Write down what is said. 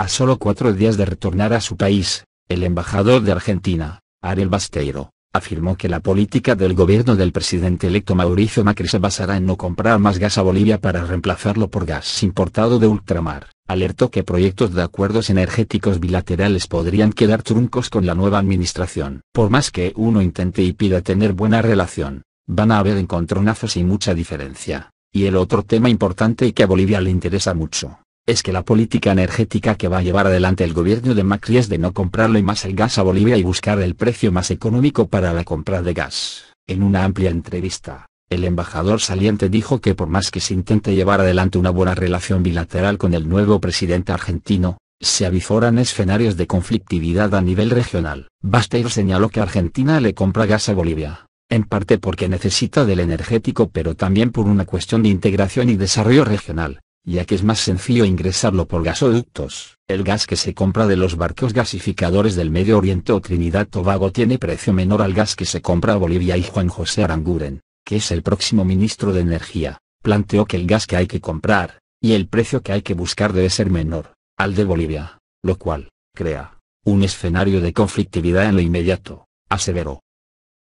A solo cuatro días de retornar a su país, el embajador de Argentina, Ariel Basteiro, afirmó que la política del gobierno del presidente electo Mauricio Macri se basará en no comprar más gas a Bolivia para reemplazarlo por gas importado de ultramar. Alertó que proyectos de acuerdos energéticos bilaterales podrían quedar truncos con la nueva administración. Por más que uno intente y pida tener buena relación, van a haber encontronazos y mucha diferencia. Y el otro tema importante y que a Bolivia le interesa mucho, es que la política energética que va a llevar adelante el gobierno de Macri es de no comprarle más el gas a Bolivia y buscar el precio más económico para la compra de gas. En una amplia entrevista, el embajador saliente dijo que por más que se intente llevar adelante una buena relación bilateral con el nuevo presidente argentino, se avizoran escenarios de conflictividad a nivel regional. Basteiro señaló que Argentina le compra gas a Bolivia, en parte porque necesita del energético pero también por una cuestión de integración y desarrollo regional ya que es más sencillo ingresarlo por gasoductos. El gas que se compra de los barcos gasificadores del Medio Oriente o Trinidad Tobago tiene precio menor al gas que se compra a Bolivia y Juan José Aranguren, que es el próximo ministro de Energía, planteó que el gas que hay que comprar, y el precio que hay que buscar debe ser menor, al de Bolivia, lo cual, crea, un escenario de conflictividad en lo inmediato, aseveró.